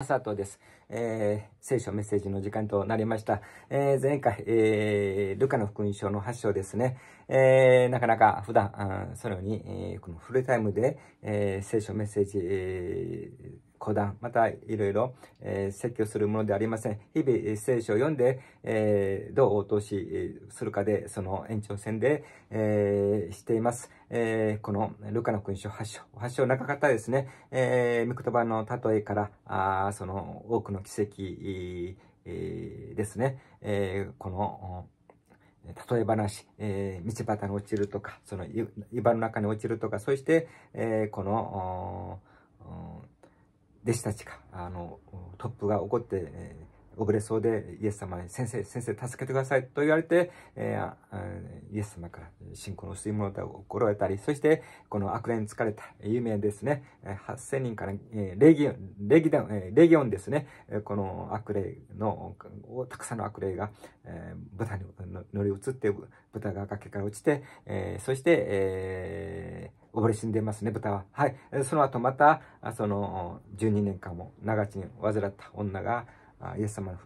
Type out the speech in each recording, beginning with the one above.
朝とです、えー、聖書メッセージの時間となりました。えー、前回、えー、ルカの福音書の8章ですね。えー、なかなか普段、そのように、このフルタイムで、聖書メッセージ、講談、またいろいろ、えー、説教するものでありません。日々、聖書を読んで、えー、どう応答しするかで、その延長線で、えー、しています。えー、このルカの君書8章、8章中方ですね、えー、御言葉の例えから、あその多くの奇跡、えー、ですね、えー、この、例え話、えー、道端に落ちるとか、その岩の中に落ちるとか、そして、えー、この、弟子たちかあの、トップが怒って、えー溺れそうで、イエス様に、先生、先生、助けてくださいと言われて、えー、イエス様から信仰の吸い物を怒られたり、そして、この悪霊に疲れた、有名ですね、8000人から、えー、レギオン、レギン、レギオンですね、この悪霊の、たくさんの悪霊が、えー、豚に乗り移って、豚が崖から落ちて、えー、そして、えー、溺れ死んでますね、豚は。はい。その後また、その、12年間も長地に患った女が、イエス様に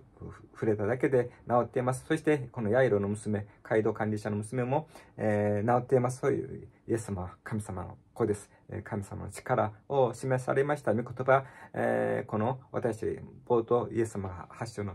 触れただけで治っています。そして、このヤイロの娘、街道管理者の娘も、えー、治っています。そういうイエス様は神様の子です。神様の力を示されました。御言葉、えー、この私、冒頭、イエス様が発祥の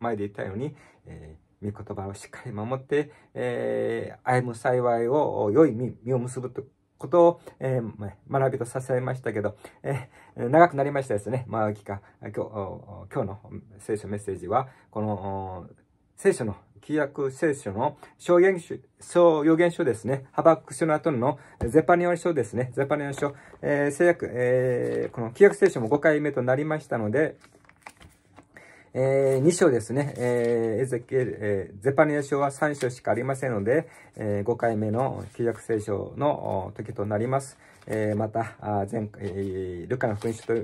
前で言ったように、えー御言葉をしっかり守って、えー、歩む幸いを良い実を結ぶとことを、えー、学びとさせましたけど、えー、長くなりましたですね。まあ、今日今日の聖書メッセージは、この、聖書の、旧約聖書の証言書、証予言書ですね。ハバック書の後のゼパニオン書ですね。ゼパニオン書、えー、約、えー、この旧約聖書も5回目となりましたので、えー、2章ですね、えー、エゼキエル、えー、ゼパニア書は3章しかありませんので、えー、5回目の旧約聖書の時となります。えー、また、あ前回、えー、ルカの福音書と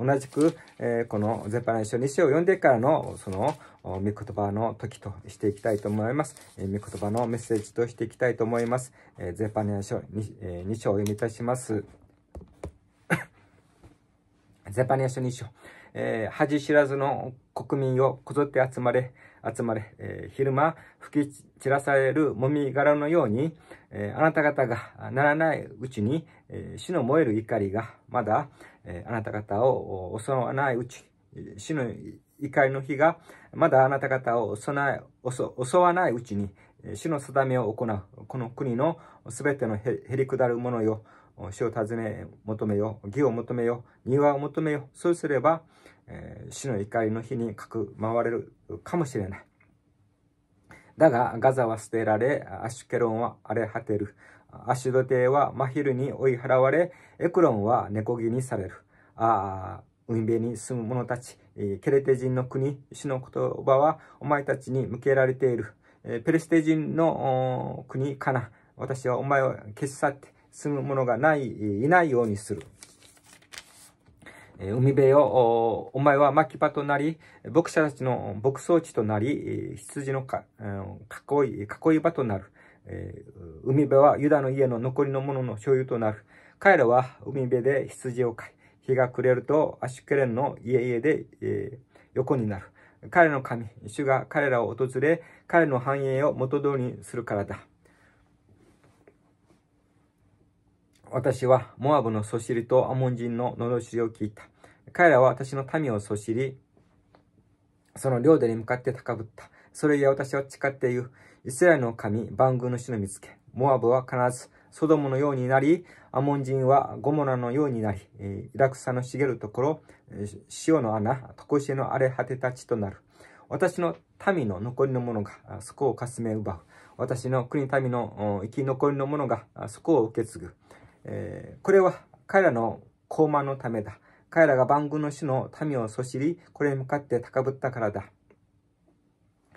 同じく、えー、このゼパニア書2章を読んでからの、その、御言葉の時としていきたいと思います。えー、御言葉のメッセージとしていきたいと思います。えー、ゼパニア書 2,、えー、2章を読みいたします。ゼパニア書2章。えー、恥知らずの国民をこぞって集まれ、集まれ、えー、昼間吹き散らされるもみ殻のように、えー、あなた方がならないうちに、えー、死の燃える怒りがまだ、えあなた方を襲わないうち、死の怒りの日がまだあなた方を襲ない襲わないうちに、死の定めを行う、この国のすべてのへりくだる者よ、死を尋ね求めよ、義を求めよ、庭を求めよ、そうすれば、えー、死の怒りの日にかく回れるかもしれない。だが、ガザは捨てられ、アシュケロンは荒れ果てる。アシュドテはマヒルに追い払われ、エクロンは猫こにされる。ああ、海辺に住む者たち、ケレテ人の国、主の言葉はお前たちに向けられている。ペルシテ人の国かな。私はお前を消し去って住む者がない、いないようにする。海辺を、お前は牧場となり、牧者たちの牧草地となり、羊のか囲い、囲い場となる。海辺はユダの家の残りのものの所有となる。彼らは海辺で羊を飼い、日が暮れるとアシュケレンの家々で、え横になる。彼の神、主が彼らを訪れ、彼の繁栄を元通りにするからだ。私はモアブのそしりとアモン人ののしりを聞いた。彼らは私の民をそしり、その領土に向かって高ぶった。それゆえ私は誓って言う。イスラエルの神、万軍の主の見つけ。モアブは必ずソドムのようになり、アモン人はゴモラのようになり、イラクサの茂るところ、潮の穴、とこしえの荒れ果てた地となる。私の民の残りの者がそこをかすめ奪う。私の国民の生き残りの者がそこを受け継ぐ。えー、これは彼らの高慢のためだ。彼らが万軍の主の民をそしり、これに向かって高ぶったからだ。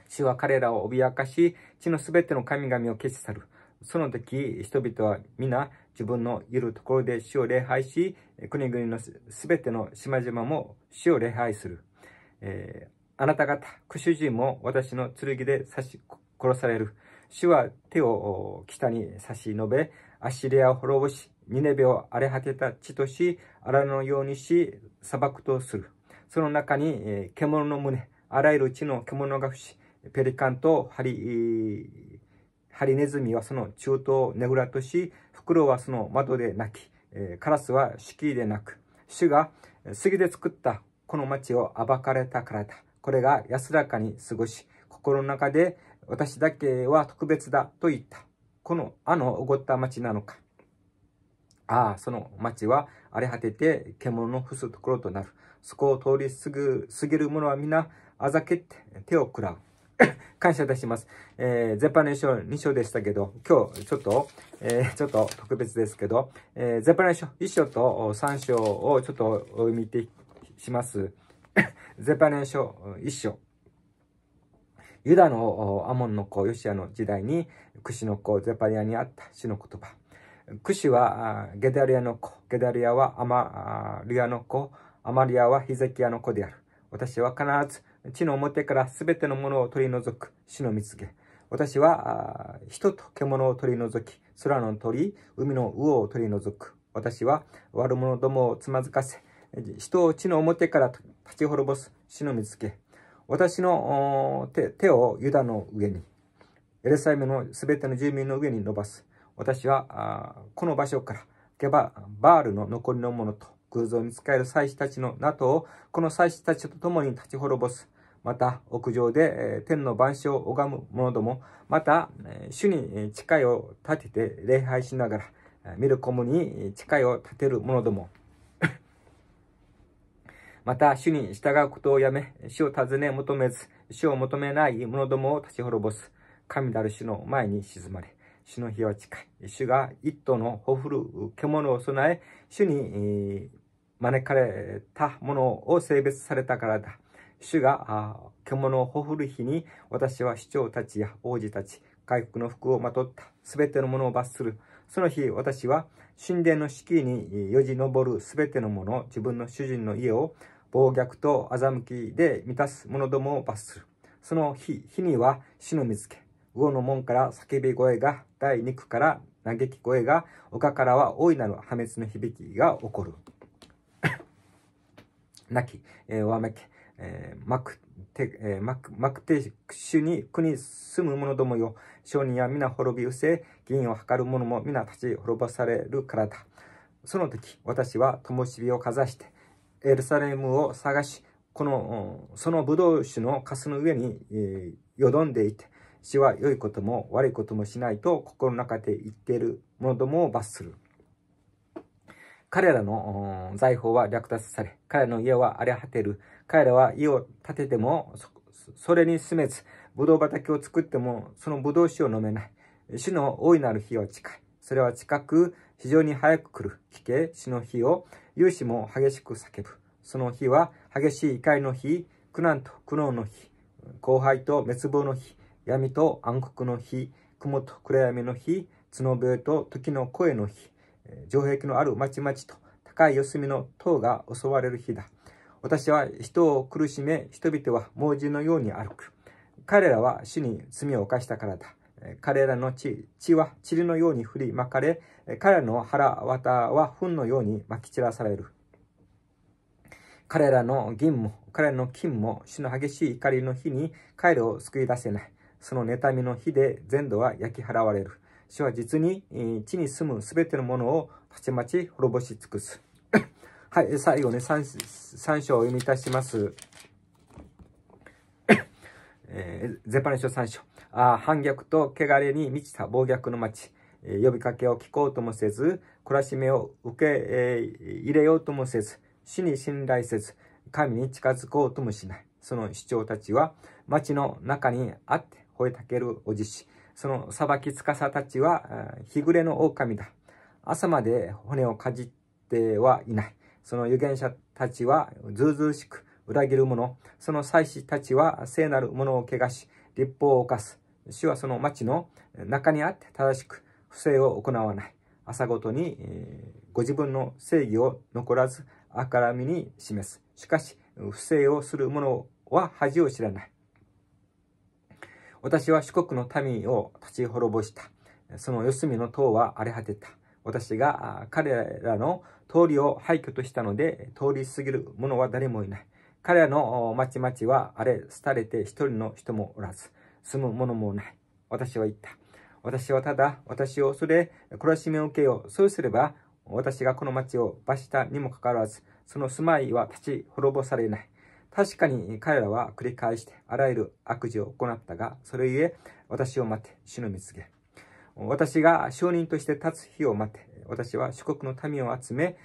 主は彼らを脅かし、地のすべての神々を消し去る。その時、人々は皆自分のいるところで主を礼拝し、国々のすべての島々も主を礼拝する。えー、あなた方、苦主人も私の剣で刺し殺される。主は手を北に差し伸べ、アシリアを滅ぼし、ニネベを荒れ果てた地とし、荒のようにし、砂漠とする。その中に、えー、獣の胸、あらゆる地の獣が伏し、ペリカンとハリ、ハリネズミはその中東ネグラとし、フクロウはその窓で鳴き、えー、カラスは敷居で鳴く。主が杉で作ったこの町を暴かれたからだ。これが安らかに過ごし、心の中で私だけは特別だと言った。このあのおごった町なのか。ああ、その町は荒れ果てて獣の伏すところとなる。そこを通り過過ぎる者は皆あざけって手を食らう。感謝いたします。えー、ネーション2章でしたけど、今日ちょっと、えー、ちょっと特別ですけど、えー、ネーション1章と3章をちょっと見てします。ゼパネーション1章。ユダのアモンの子ヨシアの時代にクシの子ゼパリアにあった主の言葉。クシはゲダリアの子、ゲダリアはアマリアの子、アマリアはヒゼキアの子である。私は必ず地の表からすべてのものを取り除く主の見つけ。私は人と獣を取り除き、空の鳥、海の魚を取り除く。私は悪者どもをつまずかせ、人を地の表から立ち滅ぼす死の見つけ。私の手をユダの上に、エルサレムのすべての住民の上に伸ばす。私はこの場所からゲバ、バールの残りのものと偶像に仕える祭司たちの名とをこの祭司たちと共に立ち滅ぼす。また屋上で天の万象を拝む者ども、また主に誓いを立てて礼拝しながら、ミルコムに誓いを立てる者ども、また、主に従うことをやめ、主を尋ね求めず、主を求めない者どもを立ち滅ぼす。神なる主の前に沈まれ、主の日は近い。主が一頭のほふる獣を備え、主に招かれたものを性別されたからだ。主が獣をほふる日に、私は市長たちや王子たち、回復の服をまとったすべてのものを罰する。その日、私は神殿の敷居によじ登るすべてのもの、自分の主人の家を暴虐と欺きで満たす者どもを罰する。その日、日には死のつけ。魚の門から叫び声が、第二区から嘆き声が、丘からは大いなる破滅の響きが起こる。泣き、えー、わめき、えー、マクテ、えー、主に国住む者どもよ。商人は皆滅び失せ、銀を図る者も皆立ち滅ぼされるからだ。その時、私は灯火をかざして、エルサレムを探し、この、そのブドウ酒のカスの上に、えよどんでいて、死は良いことも悪いこともしないと心の中で言っている者どもを罰する。彼らの財宝は略奪され、彼らの家は荒れ果てる。彼らは家を建ててもそれに住めず、ブドウ畑を作っても、そのブドウ酒を飲めない。主の大いなる日は近い。それは近く、非常に早く来る、危険、死の日を、勇士も激しく叫ぶ。その日は、激しい怒りの日、苦難と苦悩の日、後輩と滅亡の日、闇と暗黒の日、雲と暗闇の日、角笛と時の声の日、城壁のある町々と高い四隅の塔が襲われる日だ。私は人を苦しめ、人々は盲人のように歩く。彼らは死に罪を犯したからだ。彼らの血、血は塵のように振りまかれ、彼らの腹綿は糞のようにまき散らされる。彼らの銀も、彼らの金も、主の激しい怒りの火に彼らを救い出せない。その妬みの火で全土は焼き払われる。主は実に地に住むすべてのものをたちまち滅ぼし尽くす。はい、最後ね、三章を読みいたします。えー、ゼパネ書三章。あ反逆と汚れに満ちた暴虐の町、え呼びかけを聞こうともせず、懲らしめを受け、え入れようともせず、死に信頼せず、神に近づこうともしない。その主張たちは、町の中にあって吠えたけるおじし、その裁き司たちは、日暮れの狼だ。朝まで骨をかじってはいない。その預言者たちは、ずうずうしく裏切る者、その祭司たちは聖なる者を汚し、立法を犯す。主はその町の中にあって正しく不正を行わない。朝ごとに、ご自分の正義を残らず明らみに示す。しかし、不正をする者は恥を知らない。私は四国の民を立ち滅ぼした。その四隅の塔は荒れ果てた。私が彼らの通りを廃墟としたので、通り過ぎる者は誰もいない。彼らの町々は荒れ、廃れて一人の人もおらず。住むものもない。私は言った。私はただ、私を恐れ、懲らしめを受けよう。そうすれば、私がこの町を罰したにもかかわらず、その住まいは立ち滅ぼされない。確かに彼らは繰り返してあらゆる悪事を行ったが、それゆえ私を待って死の見つけ。私が証人として立つ日を待って、私は諸国の民を集め、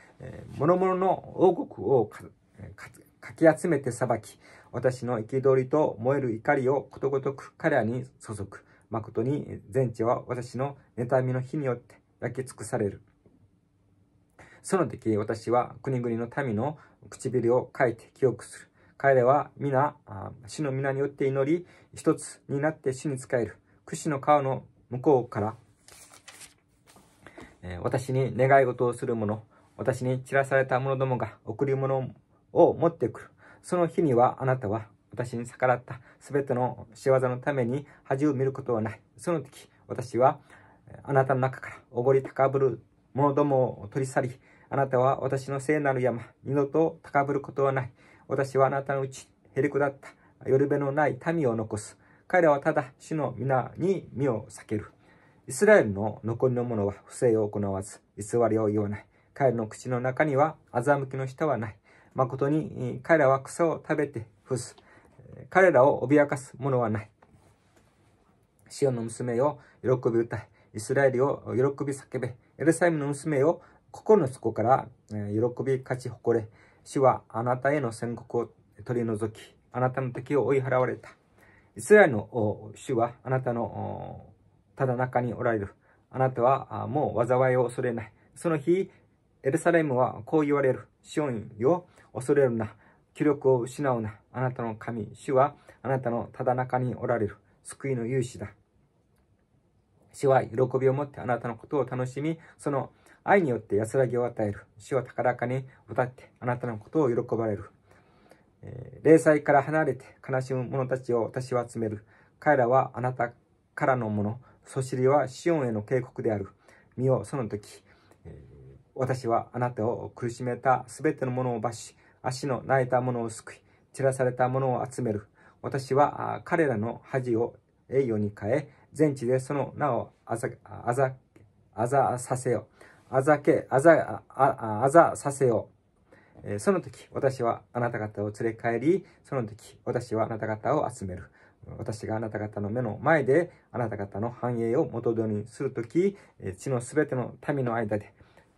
諸々の王国をかき集めて裁き、私の憤りと燃える怒りをことごとく彼らに注ぐ。誠に全地は私の妬みの火によって焼き尽くされる。その時私は国々の民の唇を書いて記憶する。彼らは皆、主の皆によって祈り、一つになって主に仕える。櫛の顔の向こうから、えー、私に願い事をする者、私に散らされた者どもが贈り物を持ってくる。その日にはあなたは私に逆らった全ての仕業のために恥を見ることはない。その時、私はあなたの中からおごり高ぶる者どもを取り去り、あなたは私の聖なる山、二度と高ぶることはない。私はあなたのうち、へりくだった、よるべのない民を残す。彼らはただ主の皆に身を避ける。イスラエルの残りの者は不正を行わず、偽りを言わない。彼の口の中には欺きの舌はない。誠に彼らは草を食べて伏す。彼らを脅かすものはない。シオンの娘を喜び歌い、イスラエルを喜び叫べ、エルサイムの娘を心の底から喜び勝ち誇れ、主はあなたへの宣告を取り除き、あなたの敵を追い払われた。イスラエルの主はあなたのただ中におられる。あなたはもう災いを恐れない。その日、エルサレムはこう言われる。シオンよ、恐れるな。気力を失うな。あなたの神、主はあなたのただ中におられる。救いの勇士だ。主は喜びを持ってあなたのことを楽しみ、その愛によって安らぎを与える。主は高らかに歌ってあなたのことを喜ばれる。え霊災から離れて悲しむ者たちを私は集める。彼らはあなたからのもの。そしりはシオンへの警告である。身をその時、私はあなたを苦しめたすべてのものを罰し、足の泣いたものを救い、散らされたものを集める。私は彼らの恥を栄誉に変え、全地でその名をあざ、あざ、あざさせよ。あざけ、あざ、ああざさせよ。その時、私はあなた方を連れ帰り、その時、私はあなた方を集める。私があなた方の目の前であなた方の繁栄を元どにするとき、地のすべての民の間で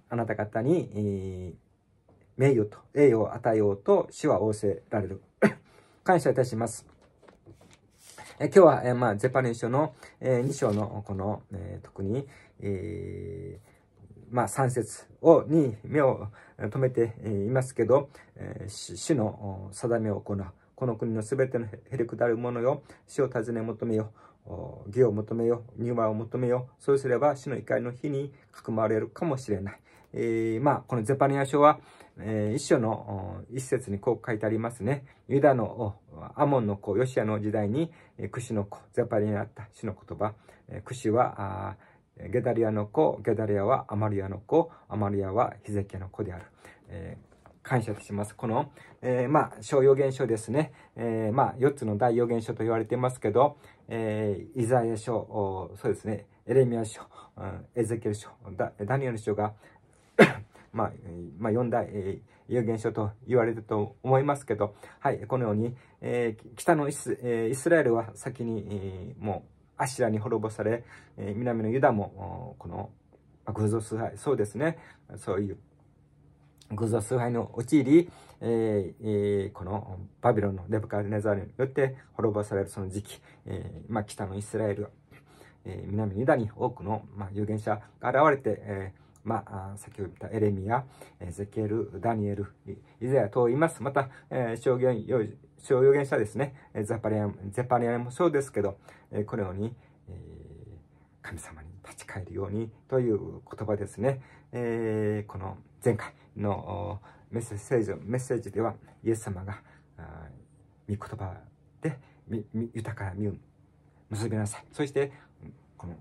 あなた方に、えー、名誉と栄誉を与えようと主は仰せられる 感謝いたしますえ今日は、えー、まあ、ゼパネン書の、えー、2章のこの、えー、特に、えまあ、3節をに目を留めていますけど、え主の定めを行うこの国のすべてのへりくだる者よ死を尋ね求めよ義を求めよ、入和を求めよ、そうすれば死の怒りの日に囲まれるかもしれない。えー、まあ、このゼパニア書は、えー、一章の一節にこう書いてありますね。ユダのアモンの子、ヨシアの時代に、クシの子、ゼパニアにあった主の言葉。クシは、ゲダリアの子、ゲダリアはアマリアの子、アマリアはヒゼキアの子である。えー感謝します。この、えー、まあ、小予言書ですね。えー、まあ、4つの大予言書と言われていますけど、えー、イザヤ書、そうですね、エレミア書、うん、エゼキエル書ダ、ダニエル書が、まあ、まあ、大、えー、書と言われると思いますけど、はい、このように、えー、北のイス,、えー、イスラエルは先に、えー、もう、アシラに滅ぼされ、えー、南のユダも、この、偶像崇拝、そうですね、そういう、偶像崇拝の陥り、えーえー、このバビロンのデブカルネザルによって滅ぼされるその時期、えーまあ、北のイスラエル、えー、南ユダに多くの、まあ、有言者が現れて、えーまあ、先ほど言ったエレミア、エゼケル、ダニエル、イザヤと言います。また、えー、証言、証言し者ですね、ザパリアゼパリアもそうですけど、えー、このように、えー、神様に立ち返るようにという言葉ですね。えー、この前回のメッセージ、メッセージでは、イエス様が、御言葉で、豊かな身を結びなさい。そして、この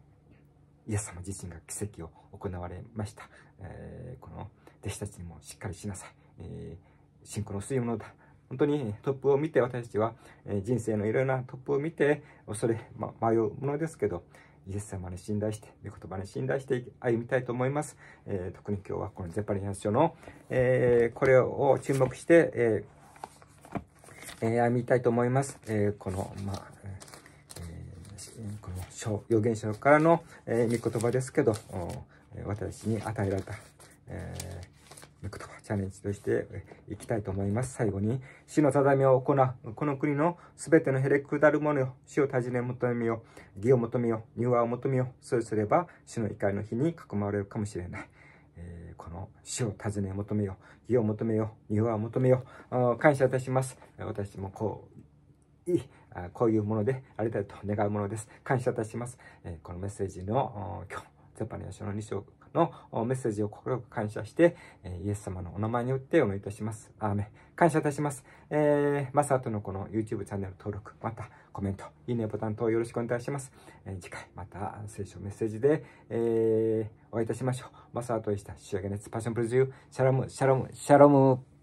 イエス様自身が奇跡を行われました。えー、この弟子たちにもしっかりしなさい。えー、信仰の薄いものだ。本当にトップを見て私たちは、え人生のいろいろなトップを見て恐れ、ま、迷うものですけど、イエス様に信頼して、御言葉に信頼して歩みたいと思います。えー、特に今日はこのゼパリン書の、えー、これを注目して、えーえー、歩みたいと思います。えこの、まあ、えこの預言者からの、えー、御言葉ですけど、私に与えられた、えー、御言葉、チャレンジとしていきたいと思います。最後に、死の定めを行う、この国のすべてのへれくだる者よ、死を尋ね求めよ、義を求めよ、乳和を求めよ、そうすれば死の怒りの日に囲まれるかもしれない。えー、この死を尋ね求めよ、義を求めよ、乳和を求めよ、感謝いたします。私もこうこういうものでありたいと願うものです。感謝いたします。このメッセージの今日、ゼパネ吉野2章のメッセージを心よく感謝して、イエス様のお名前によってお願いいたします。アーメン。感謝いたします。えー、マサートのこの YouTube チャンネル登録、またコメント、いいねボタン等よろしくお願いします。えー、次回また聖書メッセージで、えー、お会いいたしましょう。マサートでした。仕上げ熱パッションプレゼュー、シャロム、シャロム、シャロム。